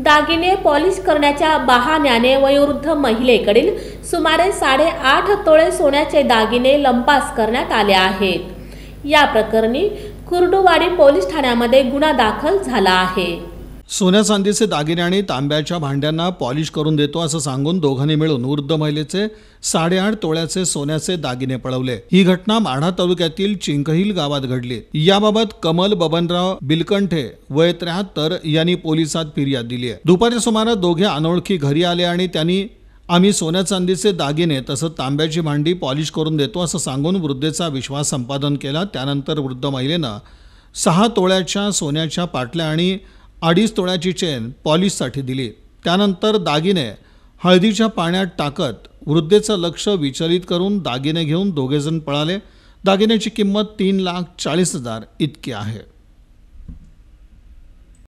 दागिने पॉलिश करण्याच्या बहाण्याने वयोवृद्ध महिलेकडील सुमारे साडेआठ तोळे सोन्याचे दागिने लंपास करण्यात आले आहेत या प्रकरणी कुर्डुवाडी पोलीस ठाण्यामध्ये गुन्हा दाखल झाला आहे सोन्या चांदीचे दागिने आणि तांब्याच्या भांड्यांना पॉलिश करून देतो असं सांगून दोघांनी मिळून वृद्ध महिलेचे साडेआठ तोळ्याचे सोन्याचे दागिने पळवले ही घटना माढा तालुक्यातील चिंकहिल गावात घडली याबाबत कमल बबनराव बिलकंठे वय त्र्याहत्तर यांनी पोलिसात फिर्याद दिली आहे दुपारच्या सुमारास दोघे अनोळखी घरी आले आणि त्यांनी आम्ही सोन्या चांदीचे दागिने तसंच तांब्याची भांडी पॉलिश करून देतो असं सांगून वृद्धेचा विश्वास संपादन केला त्यानंतर वृद्ध महिलेनं सहा तोळ्याच्या सोन्याच्या पाटल्या आणि अडीच तोळ्याची चेन पॉलिशसाठी दिली त्यानंतर दागिने हळदीच्या पाण्यात टाकत वृद्धेचं लक्ष विचलित करून दागिने घेऊन दोघेजण पळाले दागिन्याची किंमत तीन लाख चाळीस हजार इतकी आहे